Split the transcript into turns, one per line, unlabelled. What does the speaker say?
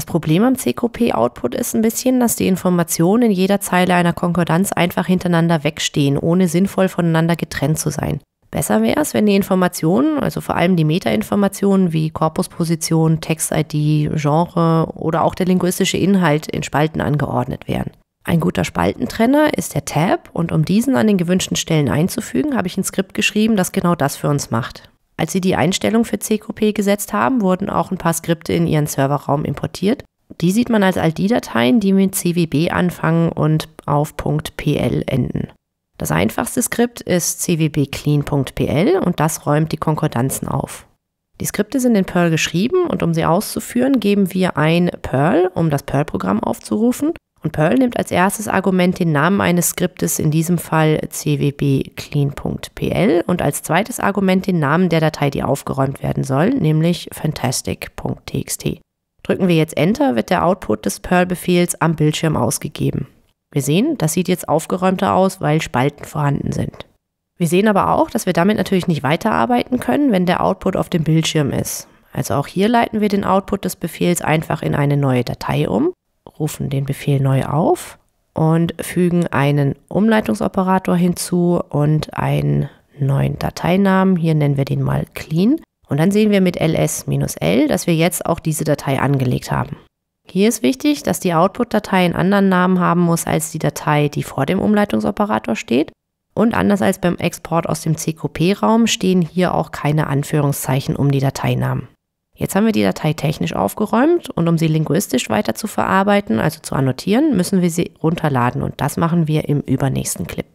Das Problem am CQP-Output ist ein bisschen, dass die Informationen in jeder Zeile einer Konkordanz einfach hintereinander wegstehen, ohne sinnvoll voneinander getrennt zu sein. Besser wäre es, wenn die Informationen, also vor allem die Metainformationen wie Korpusposition, Text-ID, Genre oder auch der linguistische Inhalt in Spalten angeordnet wären. Ein guter Spaltentrenner ist der Tab und um diesen an den gewünschten Stellen einzufügen, habe ich ein Skript geschrieben, das genau das für uns macht. Als sie die Einstellung für CQP gesetzt haben, wurden auch ein paar Skripte in ihren Serverraum importiert. Die sieht man als ALDI-Dateien, die mit CWB anfangen und auf .pl enden. Das einfachste Skript ist cwbclean.pl und das räumt die Konkordanzen auf. Die Skripte sind in Perl geschrieben und um sie auszuführen, geben wir ein Perl, um das Perl-Programm aufzurufen und Perl nimmt als erstes Argument den Namen eines Skriptes, in diesem Fall cwbclean.pl, und als zweites Argument den Namen der Datei, die aufgeräumt werden soll, nämlich fantastic.txt. Drücken wir jetzt Enter, wird der Output des Perl-Befehls am Bildschirm ausgegeben. Wir sehen, das sieht jetzt aufgeräumter aus, weil Spalten vorhanden sind. Wir sehen aber auch, dass wir damit natürlich nicht weiterarbeiten können, wenn der Output auf dem Bildschirm ist. Also auch hier leiten wir den Output des Befehls einfach in eine neue Datei um rufen den Befehl neu auf und fügen einen Umleitungsoperator hinzu und einen neuen Dateinamen. Hier nennen wir den mal clean. Und dann sehen wir mit ls-l, dass wir jetzt auch diese Datei angelegt haben. Hier ist wichtig, dass die Output-Datei einen anderen Namen haben muss als die Datei, die vor dem Umleitungsoperator steht. Und anders als beim Export aus dem CQP-Raum stehen hier auch keine Anführungszeichen um die Dateinamen. Jetzt haben wir die Datei technisch aufgeräumt und um sie linguistisch weiter zu verarbeiten, also zu annotieren, müssen wir sie runterladen und das machen wir im übernächsten Clip.